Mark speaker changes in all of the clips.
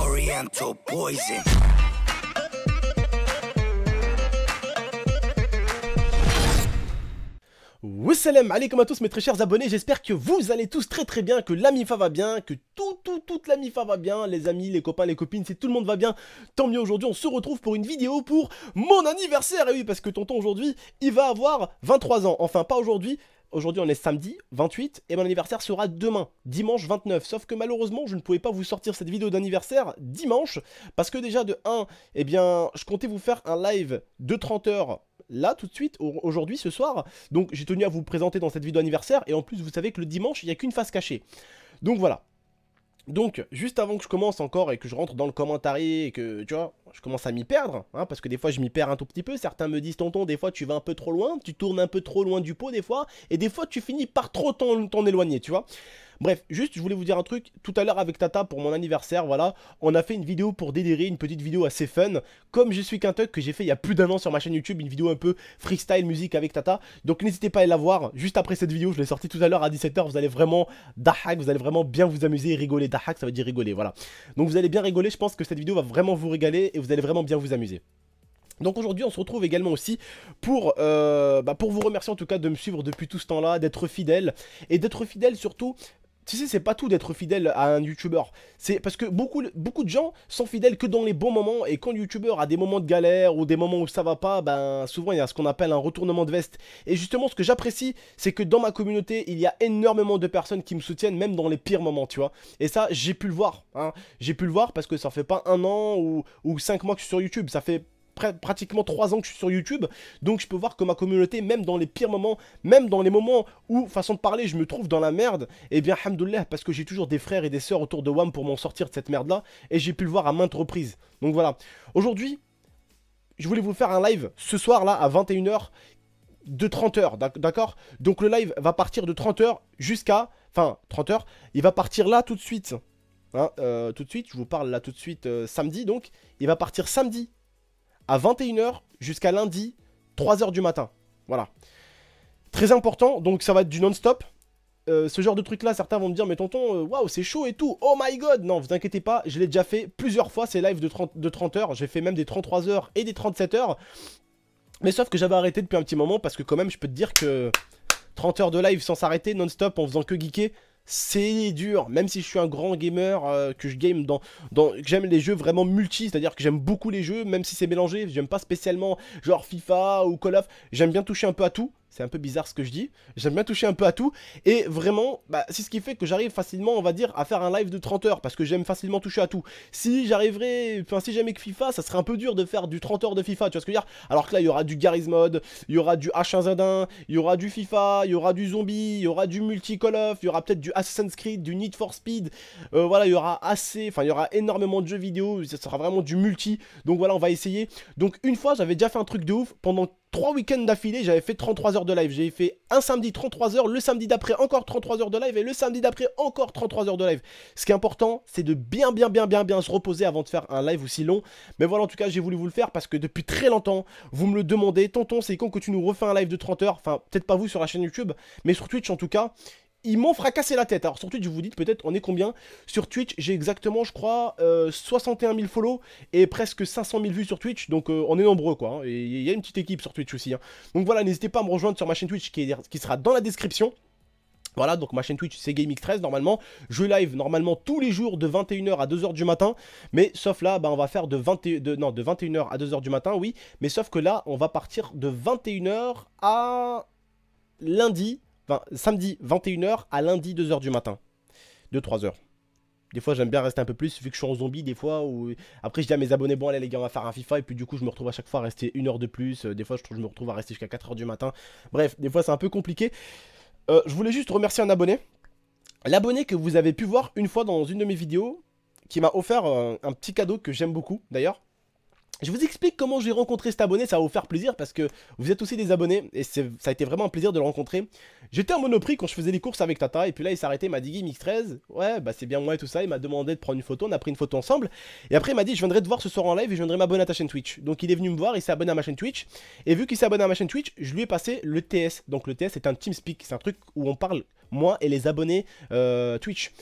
Speaker 1: Oriental poison. allez comme à tous mes très chers abonnés, j'espère que vous allez tous très très bien, que la MIFA va bien, que tout tout toute la MIFA va bien, les amis, les copains, les copines, si tout le monde va bien, tant mieux aujourd'hui, on se retrouve pour une vidéo pour mon anniversaire, et oui parce que tonton aujourd'hui, il va avoir 23 ans, enfin pas aujourd'hui, aujourd'hui on est samedi 28 et mon anniversaire sera demain, dimanche 29. Sauf que malheureusement je ne pouvais pas vous sortir cette vidéo d'anniversaire dimanche parce que déjà de 1, eh bien je comptais vous faire un live de 30 heures là tout de suite, aujourd'hui, ce soir. Donc j'ai tenu à vous présenter dans cette vidéo anniversaire et en plus vous savez que le dimanche il n'y a qu'une face cachée. Donc voilà, donc, juste avant que je commence encore et que je rentre dans le commentaire et que, tu vois, je commence à m'y perdre, hein, parce que des fois je m'y perds un tout petit peu, certains me disent, tonton, des fois tu vas un peu trop loin, tu tournes un peu trop loin du pot des fois, et des fois tu finis par trop t'en éloigner, tu vois. Bref, juste, je voulais vous dire un truc. Tout à l'heure, avec Tata, pour mon anniversaire, voilà, on a fait une vidéo pour délirer, une petite vidéo assez fun. Comme je suis tuck que j'ai fait il y a plus d'un an sur ma chaîne YouTube, une vidéo un peu freestyle musique avec Tata. Donc n'hésitez pas à aller la voir juste après cette vidéo. Je l'ai sortie tout à l'heure à 17h. Vous allez vraiment dahak, vous allez vraiment bien vous amuser et rigoler. Dahak, ça veut dire rigoler, voilà. Donc vous allez bien rigoler. Je pense que cette vidéo va vraiment vous régaler et vous allez vraiment bien vous amuser. Donc aujourd'hui on se retrouve également aussi pour, euh, bah pour vous remercier en tout cas de me suivre depuis tout ce temps là, d'être fidèle et d'être fidèle surtout tu sais, c'est pas tout d'être fidèle à un youtubeur. C'est parce que beaucoup, beaucoup de gens sont fidèles que dans les bons moments. Et quand le youtubeur a des moments de galère ou des moments où ça va pas, ben souvent il y a ce qu'on appelle un retournement de veste. Et justement, ce que j'apprécie, c'est que dans ma communauté, il y a énormément de personnes qui me soutiennent, même dans les pires moments, tu vois. Et ça, j'ai pu le voir. Hein. J'ai pu le voir parce que ça fait pas un an ou, ou cinq mois que je suis sur YouTube. Ça fait pratiquement 3 ans que je suis sur YouTube, donc je peux voir que ma communauté, même dans les pires moments, même dans les moments où, façon de parler, je me trouve dans la merde, et eh bien, hamdoullah, parce que j'ai toujours des frères et des sœurs autour de WAM pour m'en sortir de cette merde-là, et j'ai pu le voir à maintes reprises. Donc voilà. Aujourd'hui, je voulais vous faire un live ce soir-là à 21h de 30 h d'accord Donc le live va partir de 30 h jusqu'à... Enfin, 30 h il va partir là tout de suite. Hein, euh, tout de suite, je vous parle là tout de suite euh, samedi, donc il va partir samedi à 21h jusqu'à lundi, 3h du matin. Voilà. Très important, donc ça va être du non-stop. Euh, ce genre de truc là, certains vont me dire, mais tonton, euh, waouh, c'est chaud et tout, oh my god! Non, vous inquiétez pas, je l'ai déjà fait plusieurs fois ces lives de 30, de 30 heures, j'ai fait même des 33 heures et des 37 heures. Mais sauf que j'avais arrêté depuis un petit moment parce que, quand même, je peux te dire que 30 heures de live sans s'arrêter, non-stop, en faisant que geeker, c'est dur, même si je suis un grand gamer, euh, que je game dans, dans j'aime les jeux vraiment multi, c'est-à-dire que j'aime beaucoup les jeux, même si c'est mélangé, j'aime pas spécialement genre FIFA ou Call of, j'aime bien toucher un peu à tout, c'est un peu bizarre ce que je dis. J'aime bien toucher un peu à tout. Et vraiment, bah, c'est ce qui fait que j'arrive facilement, on va dire, à faire un live de 30 heures. Parce que j'aime facilement toucher à tout. Si j'arriverais, enfin, si j'aimais que FIFA, ça serait un peu dur de faire du 30 heures de FIFA. Tu vois ce que je veux dire Alors que là, il y aura du Garry's Mod, il y aura du H1Z1, il y aura du FIFA, il y aura du Zombie, il y aura du Multi Call of, il y aura peut-être du Assassin's Creed, du Need for Speed. Euh, voilà, il y aura assez, enfin, il y aura énormément de jeux vidéo. Ça sera vraiment du multi. Donc voilà, on va essayer. Donc une fois, j'avais déjà fait un truc de ouf pendant trois week-ends d'affilée, j'avais fait 33 heures de live. J'ai fait un samedi 33 heures, le samedi d'après encore 33 heures de live et le samedi d'après encore 33 heures de live. Ce qui est important, c'est de bien, bien, bien, bien, bien se reposer avant de faire un live aussi long. Mais voilà, en tout cas, j'ai voulu vous le faire parce que depuis très longtemps, vous me le demandez. Tonton, c'est con que tu nous refais un live de 30 heures. Enfin, peut-être pas vous sur la chaîne YouTube, mais sur Twitch en tout cas ils m'ont fracassé la tête. Alors sur Twitch, vous dites peut-être, on est combien Sur Twitch, j'ai exactement, je crois, 61 euh, 000 follow et presque 500 000 vues sur Twitch. Donc euh, on est nombreux, quoi. Hein. Et il y a une petite équipe sur Twitch aussi. Hein. Donc voilà, n'hésitez pas à me rejoindre sur ma chaîne Twitch qui, sera dans la description. Voilà, donc ma chaîne Twitch, c'est GameX13 normalement. Je live normalement tous les jours de 21h à 2h du matin. Mais sauf là, bah, on va faire de, 20, de, non, de 21h à 2h du matin, oui. Mais sauf que là, on va partir de 21h à lundi samedi 21h à lundi 2h du matin. 2-3h. Des fois, j'aime bien rester un peu plus, vu que je suis en zombie, des fois. ou Après, je dis à mes abonnés, bon, allez, les gars, on va faire un FIFA. Et puis, du coup, je me retrouve à chaque fois à rester une heure de plus. Euh, des fois, je, trouve, je me retrouve à rester jusqu'à 4h du matin. Bref, des fois, c'est un peu compliqué. Euh, je voulais juste remercier un abonné. L'abonné que vous avez pu voir une fois dans une de mes vidéos, qui m'a offert euh, un petit cadeau que j'aime beaucoup, d'ailleurs. Je vous explique comment j'ai rencontré cet abonné, ça va vous faire plaisir parce que vous êtes aussi des abonnés et ça a été vraiment un plaisir de le rencontrer. J'étais en Monoprix quand je faisais les courses avec Tata et puis là il s'est arrêté, il m'a dit Mix 13, ouais bah c'est bien moi et tout ça, il m'a demandé de prendre une photo, on a pris une photo ensemble et après il m'a dit je viendrai te voir ce soir en live et je viendrai m'abonner à ta chaîne Twitch. Donc il est venu me voir, il s'est abonné à ma chaîne Twitch et vu qu'il s'est abonné à ma chaîne Twitch, je lui ai passé le TS. Donc le TS c'est un TeamSpeak, c'est un truc où on parle moi et les abonnés euh, Twitch.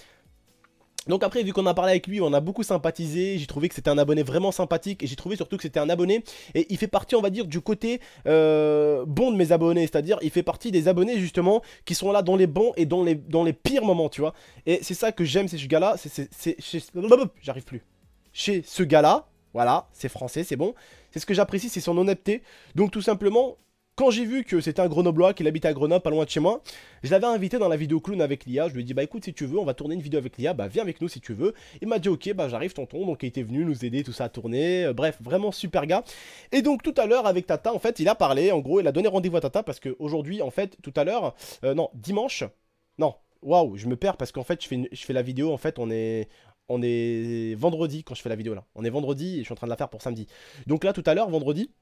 Speaker 1: Donc après, vu qu'on a parlé avec lui, on a beaucoup sympathisé, j'ai trouvé que c'était un abonné vraiment sympathique, et j'ai trouvé surtout que c'était un abonné, et il fait partie, on va dire, du côté euh, bon de mes abonnés, c'est-à-dire il fait partie des abonnés justement qui sont là dans les bons et dans les, dans les pires moments, tu vois. Et c'est ça que j'aime, ce gars-là, c'est... J'arrive plus. Chez ce gars-là, voilà, c'est français, c'est bon. C'est ce que j'apprécie, c'est son honnêteté. Donc tout simplement, quand j'ai vu que c'était un grenoblois, qui habite à Grenoble, pas loin de chez moi, je l'avais invité dans la vidéo clown avec l'IA. Je lui ai dit, bah écoute, si tu veux, on va tourner une vidéo avec l'IA, bah viens avec nous si tu veux. Il m'a dit, ok, bah j'arrive, tonton. Donc il était venu nous aider, tout ça à tourner. Euh, bref, vraiment super gars. Et donc tout à l'heure, avec Tata, en fait, il a parlé. En gros, il a donné rendez-vous à Tata parce qu'aujourd'hui, en fait, tout à l'heure, euh, non, dimanche, non. Waouh, je me perds parce qu'en fait je fais, je fais la vidéo, en fait on est, on est vendredi quand je fais la vidéo là. On est vendredi et je suis en train de la faire pour samedi. Donc là, tout à l'heure, vendredi,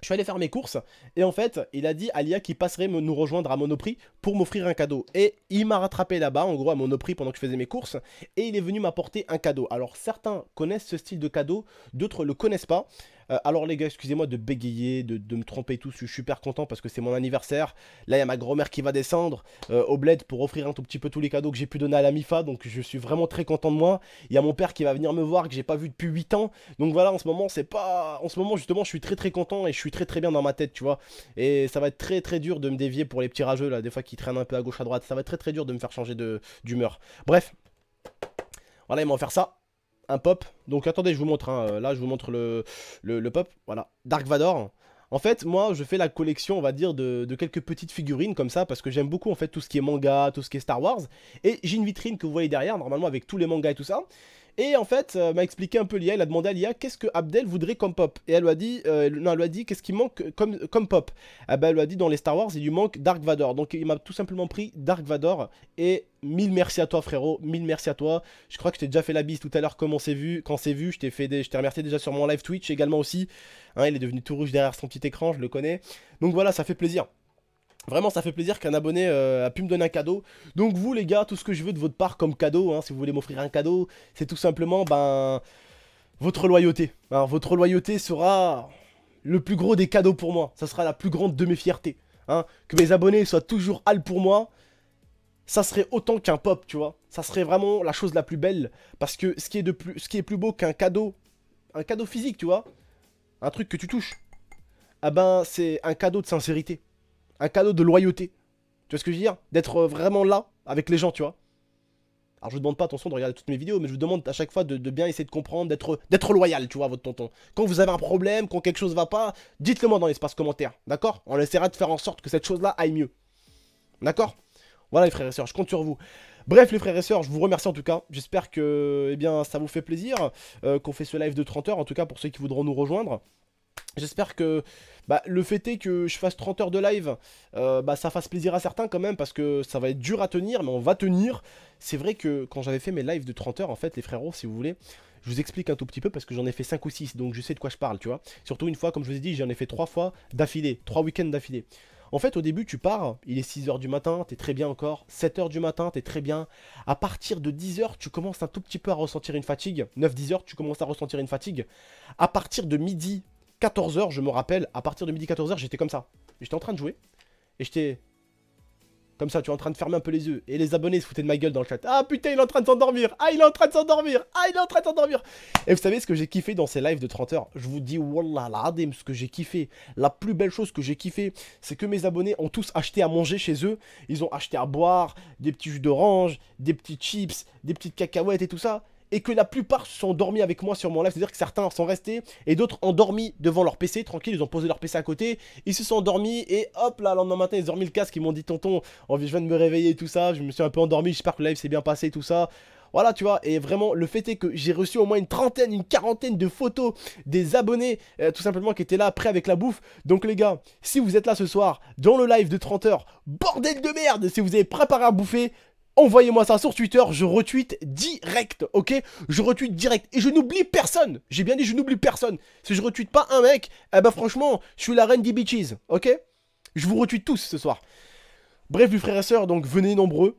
Speaker 1: je suis allé faire mes courses et en fait, il a dit à l'IA qu'il passerait nous rejoindre à Monoprix pour m'offrir un cadeau. Et il m'a rattrapé là-bas, en gros, à Monoprix pendant que je faisais mes courses et il est venu m'apporter un cadeau. Alors, certains connaissent ce style de cadeau, d'autres le connaissent pas. Euh, alors les gars, excusez-moi de bégayer, de, me tromper tout, je suis super content parce que c'est mon anniversaire. Là, il y a ma grand-mère qui va descendre euh, au bled pour offrir un tout petit peu tous les cadeaux que j'ai pu donner à la MIFA, donc je suis vraiment très content de moi. Il y a mon père qui va venir me voir, que j'ai pas vu depuis 8 ans. Donc voilà, en ce moment, c'est pas... En ce moment, justement, je suis très très content et je suis très très bien dans ma tête, tu vois. Et ça va être très très dur de me dévier pour les petits rageux, là, des fois qui traînent un peu à gauche, à droite. Ça va être très très dur de me faire changer d'humeur. Bref. Voilà, ils m'ont faire ça un pop. Donc attendez, je vous montre. Hein. Euh, là, je vous montre le, le, pop. Voilà, Dark Vador. En fait, moi, je fais la collection, on va dire, de, de quelques petites figurines comme ça, parce que j'aime beaucoup, en fait, tout ce qui est manga, tout ce qui est Star Wars. Et j'ai une vitrine que vous voyez derrière, normalement, avec tous les mangas et tout ça. Et en fait, euh, m'a expliqué un peu l'IA, il a demandé à l'IA qu'est-ce que Abdel voudrait comme pop. Et elle lui a dit, euh, non, elle lui a dit qu'est-ce qui manque comme, comme pop. Ah ben, elle lui a dit dans les Star Wars, il lui manque Dark Vador. Donc il m'a tout simplement pris Dark Vador et mille merci à toi frérot, mille merci à toi. Je crois que je t'ai déjà fait la bise tout à l'heure quand on s'est vu, quand c'est vu, je t'ai fait je t'ai remercié déjà sur mon live Twitch également aussi. Hein, il est devenu tout rouge derrière son petit écran, je le connais. Donc voilà, ça fait plaisir. Vraiment, ça fait plaisir qu'un abonné euh, a pu me donner un cadeau. Donc vous, les gars, tout ce que je veux de votre part comme cadeau, hein, si vous voulez m'offrir un cadeau, c'est tout simplement, ben, votre loyauté. votre loyauté sera le plus gros des cadeaux pour moi. Ça sera la plus grande de mes fiertés. Hein. Que mes abonnés soient toujours hal pour moi, ça serait autant qu'un pop, tu vois. Ça serait vraiment la chose la plus belle. Parce que ce qui est, de plus, ce qui est plus beau qu'un cadeau, un cadeau physique, tu vois, un truc que tu touches, ah ben, c'est un cadeau de sincérité un cadeau de loyauté. Tu vois ce que je veux dire D'être euh, vraiment là avec les gens, tu vois. Alors je vous demande pas attention de regarder toutes mes vidéos, mais je vous demande à chaque fois de, bien essayer de comprendre, d'être loyal, tu vois, votre tonton. Quand vous avez un problème, quand quelque chose va pas, dites-le moi dans l'espace commentaire, d'accord On essaiera de faire en sorte que cette chose-là aille mieux. D'accord Voilà les frères et sœurs, je compte sur vous. Bref les frères et sœurs, je vous remercie en tout cas. J'espère que eh bien, ça vous fait plaisir, euh, qu'on fait ce live de 30 heures, en tout cas pour ceux qui voudront nous rejoindre. J'espère que bah, le fait est que je fasse 30 heures de live, euh, bah, ça fasse plaisir à certains quand même, parce que ça va être dur à tenir, mais on va tenir. C'est vrai que quand j'avais fait mes lives de 30 heures, en fait, les frérots, si vous voulez, je vous explique un tout petit peu, parce que j'en ai fait 5 ou 6, donc je sais de quoi je parle, tu vois. Surtout une fois, comme je vous ai dit, j'en ai fait 3 fois d'affilée, 3 week-ends d'affilée. En fait, au début, tu pars, il est 6h du matin, t'es très bien encore. 7h du matin, t'es très bien. À partir de 10h, tu commences un tout petit peu à ressentir une fatigue. 9-10h, tu commences à ressentir une fatigue. À partir de midi, 14h, je me rappelle, à partir de midi 14h, j'étais comme ça. J'étais en train de jouer. Et j'étais. Comme ça, tu es en train de fermer un peu les yeux. Et les abonnés se foutaient de ma gueule dans le chat. Ah putain, il est en train de s'endormir. Ah, il est en train de s'endormir. Ah, il est en train de s'endormir. Et vous savez ce que j'ai kiffé dans ces lives de 30 heures Je vous dis, wallah, la ce que j'ai kiffé. La plus belle chose que j'ai kiffé, c'est que mes abonnés ont tous acheté à manger chez eux. Ils ont acheté à boire, des petits jus d'orange, des petits chips, des petites cacahuètes et tout ça et que la plupart se sont dormis avec moi sur mon live, c'est-à-dire que certains sont restés et d'autres endormis devant leur PC, tranquille, ils ont posé leur PC à côté, ils se sont endormis et hop là, le lendemain matin, ils ont remis le casque, ils m'ont dit tonton, oh, je viens de me réveiller et tout ça, je me suis un peu endormi, j'espère que le live s'est bien passé, tout ça. Voilà, tu vois, et vraiment, le fait est que j'ai reçu au moins une trentaine, une quarantaine de photos des abonnés, euh, tout simplement, qui étaient là, prêts avec la bouffe. Donc, les gars, si vous êtes là ce soir, dans le live de 30 heures, bordel de merde, si vous avez préparé à bouffer, envoyez-moi ça sur Twitter, je retweet direct, ok Je retweet direct et je n'oublie personne. J'ai bien dit, je n'oublie personne. Si je retweete pas un mec, eh ben franchement, je suis la reine des bitches, ok Je vous retweet tous ce soir. Bref, les frères et sœurs, donc venez nombreux.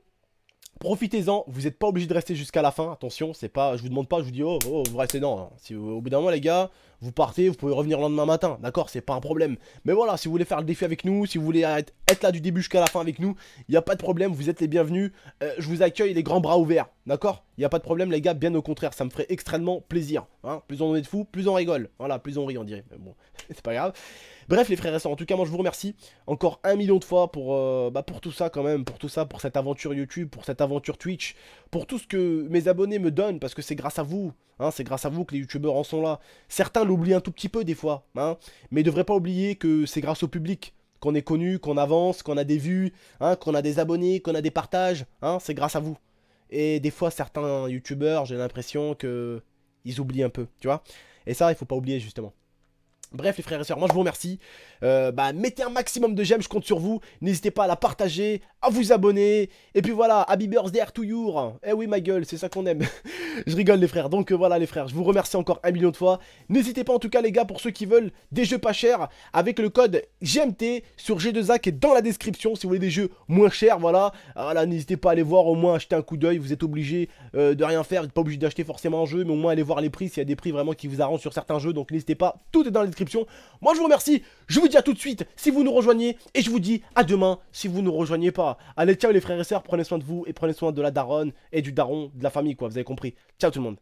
Speaker 1: Profitez-en, vous n'êtes pas obligé de rester jusqu'à la fin, attention, c'est pas, je vous demande pas, je vous dis oh, oh vous restez, non, hein. Si, au bout d'un moment les gars, vous partez, vous pouvez revenir le lendemain matin, d'accord, c'est pas un problème. Mais voilà, si vous voulez faire le défi avec nous, si vous voulez être là du début jusqu'à la fin avec nous, il n'y a pas de problème, vous êtes les bienvenus, euh, je vous accueille les grands bras ouverts, d'accord Il n'y a pas de problème les gars, bien au contraire, ça me ferait extrêmement plaisir, hein plus on est de fous, plus on rigole, voilà, plus on rit on dirait, mais bon, c'est pas grave. Bref, les frères et en tout cas, moi je vous remercie encore un million de fois pour, euh, bah, pour tout ça, quand même, pour tout ça, pour cette aventure YouTube, pour cette aventure Twitch, pour tout ce que mes abonnés me donnent, parce que c'est grâce à vous, hein, c'est grâce à vous que les YouTubeurs en sont là. Certains l'oublient un tout petit peu des fois, hein, mais ils devraient pas oublier que c'est grâce au public qu'on est connu, qu'on avance, qu'on a des vues, hein, qu'on a des abonnés, qu'on a des partages, hein, c'est grâce à vous. Et des fois, certains youtubeurs, j'ai l'impression que ils oublient un peu, tu vois. Et ça, il faut pas oublier justement. Bref les frères et sœurs, moi je vous remercie. Euh, bah, mettez un maximum de j'aime, je compte sur vous. N'hésitez pas à la partager, vous abonner. Et puis voilà, happy birthday to you. Eh oui, ma gueule, c'est ça qu'on aime. je rigole, les frères. Donc euh, voilà, les frères, je vous remercie encore un million de fois. N'hésitez pas, en tout cas, les gars, pour ceux qui veulent des jeux pas chers, avec le code GMT sur G2A qui est dans la description. Si vous voulez des jeux moins chers, voilà. Voilà, ah, n'hésitez pas à aller voir, au moins acheter un coup d'œil. Vous êtes obligé euh, de rien faire, vous n'êtes pas obligé d'acheter forcément un jeu, mais au moins aller voir les prix s'il y a des prix vraiment qui vous arrangent sur certains jeux. Donc n'hésitez pas, tout est dans la description. Moi, je vous remercie. Je vous dis à tout de suite si vous nous rejoignez et je vous dis à demain si vous nous rejoignez pas. Allez, ciao les frères et sœurs, prenez soin de vous et prenez soin de la daronne et du daron, de la famille, quoi. Vous avez compris. Ciao tout le monde.